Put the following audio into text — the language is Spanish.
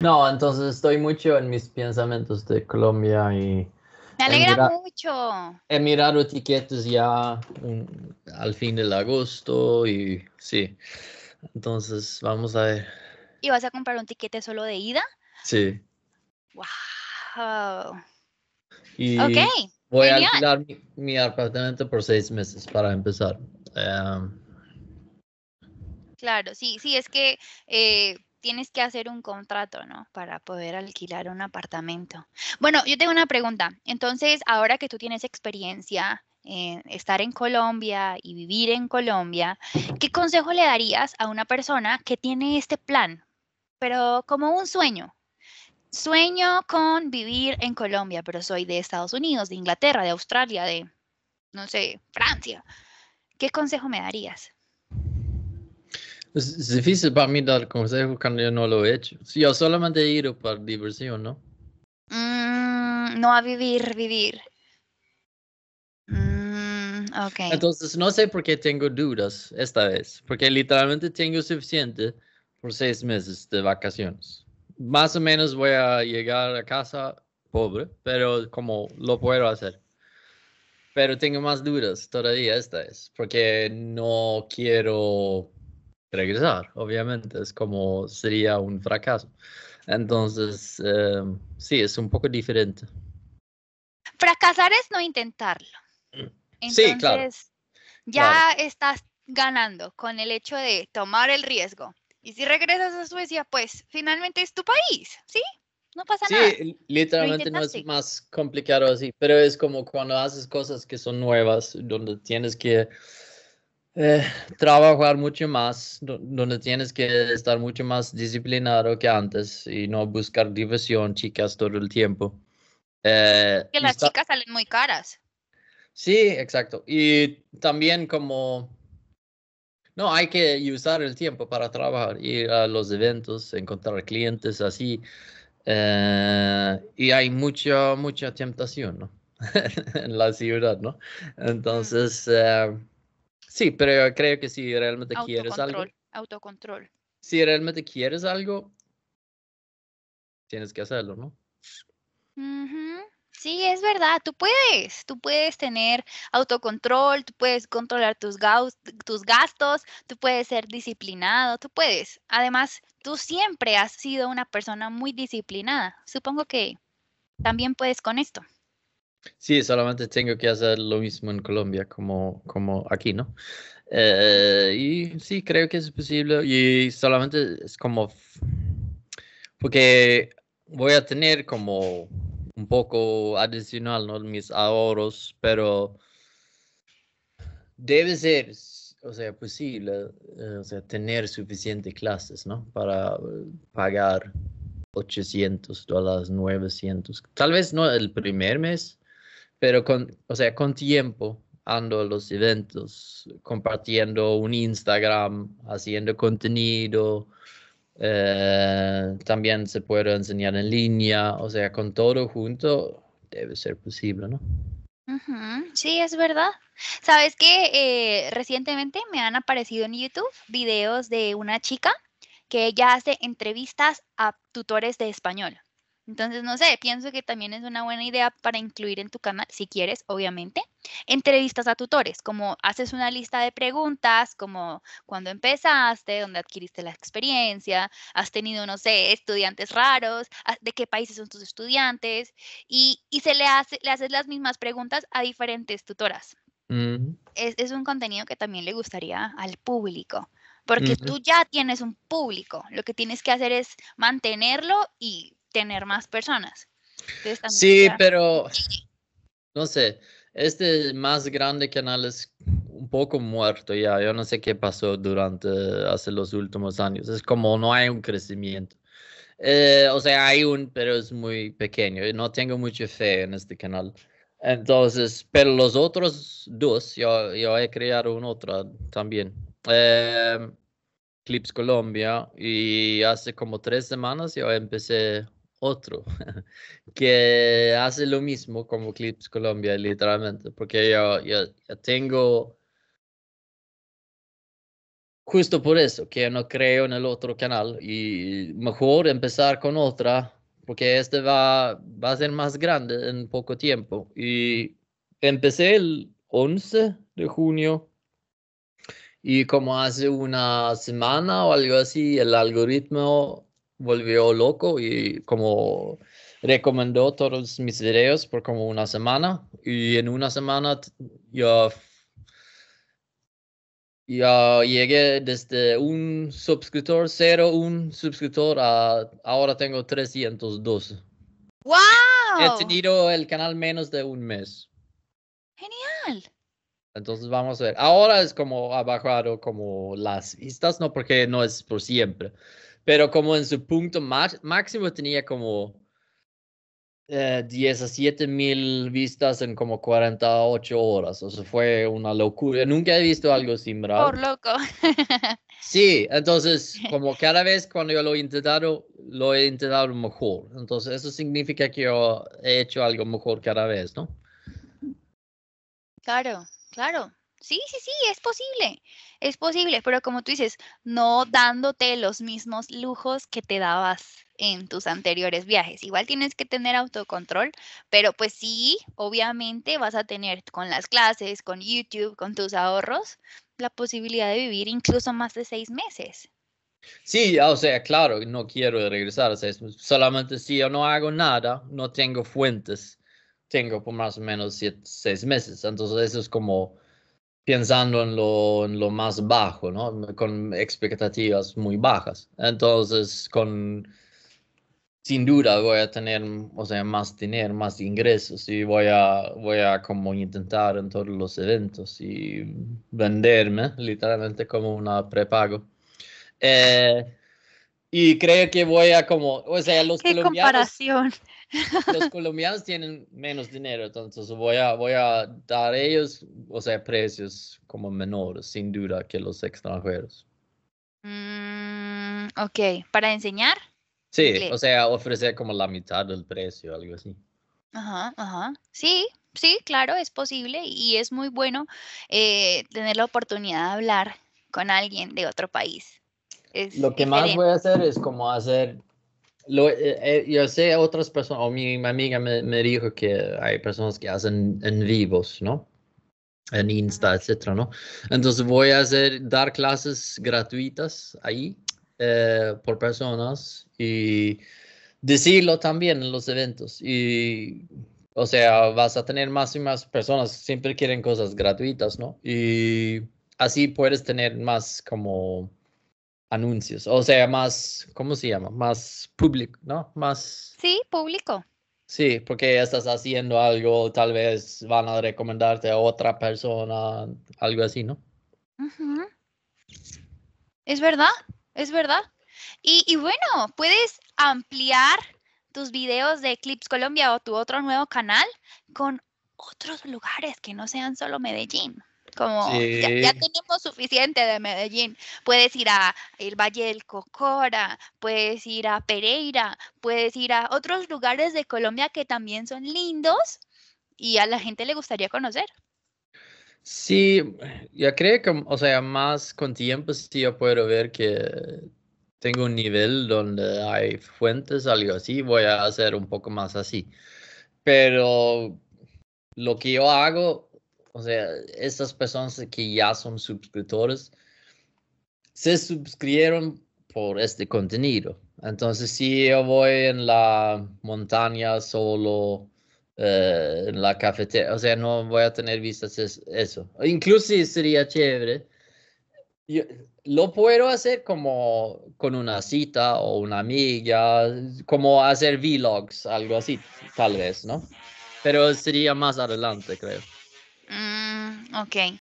No, entonces estoy mucho en mis pensamientos de Colombia y... Me alegra mucho. He mirado etiquetas ya al fin del agosto y sí. Entonces vamos a ver. ¿Y vas a comprar un tiquete solo de ida? Sí. ¡Wow! ok. Voy a alquilar mi, apartamento por seis meses para empezar. Em, claro, sí, sí, es que eh, tienes que hacer un contrato, ¿no? Para poder alquilar un apartamento. Bueno, yo tengo una pregunta. Entonces, ahora que tú tienes experiencia en estar en Colombia y vivir en Colombia, ¿qué consejo le darías a una persona que tiene este plan, pero como un sueño? Sueño con vivir en Colombia, pero soy de Estados Unidos, de Inglaterra, de Australia, de, no sé, Francia. ¿Qué consejo me darías? Pues, es difícil para mí dar consejo cuando yo no lo he hecho. Si yo solamente he ido por diversión, ¿no? Mm, no a vivir, vivir. Mm, okay. Entonces, no sé por qué tengo dudas esta vez, porque literalmente tengo suficiente por seis meses de vacaciones. Más o menos voy a llegar a casa pobre, pero como lo puedo hacer. Pero tengo más dudas todavía esta vez, porque no quiero regresar. Obviamente es como sería un fracaso. Entonces, em, sí, es un poco diferente. Fracasar es no intentarlo. Entonces, sí, claro. Ya estás ganando con el hecho de tomar el riesgo. Y si regresas a Suecia, pues finalmente es tu país, ¿sí? No pasa nada. Sí, literalmente no es más complicado así, pero es como cuando haces cosas que son nuevas, donde tienes que eh, trabajar mucho más, donde tienes que estar mucho más disciplinado que antes y no buscar diversión, chicas, todo el tiempo. Eh, que las chicas salen muy caras. Sí, exacto. Y también como... No, hay que usar el tiempo para trabajar, ir a los eventos, encontrar clientes, así. Eh, y hay mucha, mucha tentación, ¿no? en la ciudad, ¿no? Entonces... Sí, pero creo que si realmente quieres algo. Autocontrol. Si realmente quieres algo, tienes que hacerlo, ¿no? Sí, es verdad, tú puedes, tú puedes tener autocontrol, tú puedes controlar tus, tus gastos, tú puedes ser disciplinado, tú puedes. Además, tú siempre has sido una persona muy disciplinada. Supongo que también puedes con esto. Sí, solamente tengo que hacer lo mismo en Colombia como, como aquí, ¿no? Eh, y sí, creo que es posible. Y solamente es como... Porque voy a tener como un poco adicional, ¿no? Mis ahorros, pero debe ser, o sea, posible, eh, o sea, tener suficientes clases, ¿no? Para eh, pagar 800 dólares, 900. Tal vez no el primer mes, pero con, o sea, con tiempo ando a los eventos, compartiendo un Instagram, haciendo contenido, eh, también se puede enseñar en línea, o sea, con todo junto debe ser posible, ¿no? Sí, es verdad. Sabes que eh, recientemente me han aparecido en YouTube videos de una chica que ella hace entrevistas a tutores de español. Entonces, no sé, pienso que también es una buena idea para incluir en tu canal, si quieres, obviamente, entrevistas a tutores, como haces una lista de preguntas, como cuando empezaste, dónde adquiriste la experiencia, has tenido, no sé, estudiantes raros, ah, de qué países son tus estudiantes, y, se le, hace, le haces las mismas preguntas a diferentes tutoras. Mm. es, un contenido que también le gustaría al público porque tú ya tienes un público. Lo que tienes que hacer es mantenerlo y tener más personas. sí, pero no sé, este más grande canal es un poco muerto ya. Yo no sé qué pasó durante hace los últimos años. Es como no hay un crecimiento. Eh, o sea, hay un, pero es muy pequeño. No tengo mucha fe en este canal. Entonces, pero los otros dos, yo, yo he creado un otro también. Em, Clips Colombia y hace como tres semanas yo empecé otro que hace lo mismo como Clips Colombia, literalmente, porque yo, yo, tengo justo por eso que no creo en el otro canal y mejor empezar con otra porque este va, va a ser más grande en poco tiempo y empecé el 11 de junio y como hace una semana o algo así, el algoritmo volvió loco y como recomendó todos mis videos por como una semana y en una semana yo ya llegué desde un suscriptor, cero, un suscriptor, a ahora tengo 312 ¡Wow! He tenido el canal menos de un mes. ¡Genial! Entonces vamos a ver. Ahora es como ha bajado como las vistas, no porque no es por siempre, pero como en su punto máximo tenía como eh, 17 mil vistas en como 48 horas. O sea, fue una locura. Nunca he visto algo bravo. Por loco. sí, entonces, como cada vez cuando yo lo he intentado, lo he intentado mejor. Entonces, eso significa que yo he hecho algo mejor cada vez, ¿no? Claro, claro. Sí, sí, sí, es posible, es posible, pero como tú dices, no dándote los mismos lujos que te dabas en tus anteriores viajes. Igual tienes que tener autocontrol, pero pues sí, obviamente vas a tener con las clases, con YouTube, con tus ahorros, la posibilidad de vivir incluso más de seis meses. Sí, ah, o sea, claro, no quiero regresar a seis meses. Solamente si yo no hago nada, no tengo fuentes, tengo por más o menos seis meses. Entonces eso es como pensando en lo, lo más bajo, Con expectativas muy bajas. Entonces, con sin duda voy a tener, o sea, más dinero, más ingresos y voy a, voy a como intentar en todos los eventos y venderme literalmente como una prepago. Eh, y creo que voy a como, o sea, los ¿Qué comparación? los colombianos tienen menos dinero, entonces voy a, voy a dar ellos, o sea, precios como menores, sin duda, que los extranjeros. Mm, ok, ¿para enseñar? Sí, o sea, ofrecer como la mitad del precio, algo así. Ajá, ajá. Sí, sí, claro, es posible y es muy bueno eh, tener la oportunidad de hablar con alguien de otro país. Lo que más voy a hacer es como hacer lo, eh, eh, yo sé otras personas, o mi, amiga me, dijo que hay personas que hacen en vivos, ¿no? En Insta, etcétera, ¿no? Entonces voy a hacer, dar clases gratuitas ahí eh, por personas y decirlo también en los eventos. Y, o sea, vas a tener más y más personas, siempre quieren cosas gratuitas, ¿no? Y así puedes tener más como anuncios, o sea, más, ¿cómo se llama? Más público, ¿no? Más... Sí, público. Sí, porque estás haciendo algo, tal vez van a recomendarte a otra persona, algo así, ¿no? Es verdad, es verdad. Y, bueno, puedes ampliar tus videos de Eclipse Colombia o tu otro nuevo canal con otros lugares que no sean solo Medellín como ya, tenemos suficiente de Medellín. Puedes ir a el Valle del Cocora, puedes ir a Pereira, puedes ir a otros lugares de Colombia que también son lindos y a la gente le gustaría conocer. Sí, ya creo que, o sea, más con tiempo sí yo puedo ver que tengo un nivel donde hay fuentes, algo así, voy a hacer un poco más así. Pero lo que yo hago o sea, esas personas que ya son suscriptores se suscribieron por este contenido. Entonces, si yo voy en la montaña solo, eh, en la cafetería, o sea, no voy a tener vistas eso. Inclusive sería chévere. lo puedo hacer como con una cita o una amiga, como hacer vlogs, algo así, tal vez, ¿no? Pero sería más adelante, creo. Okay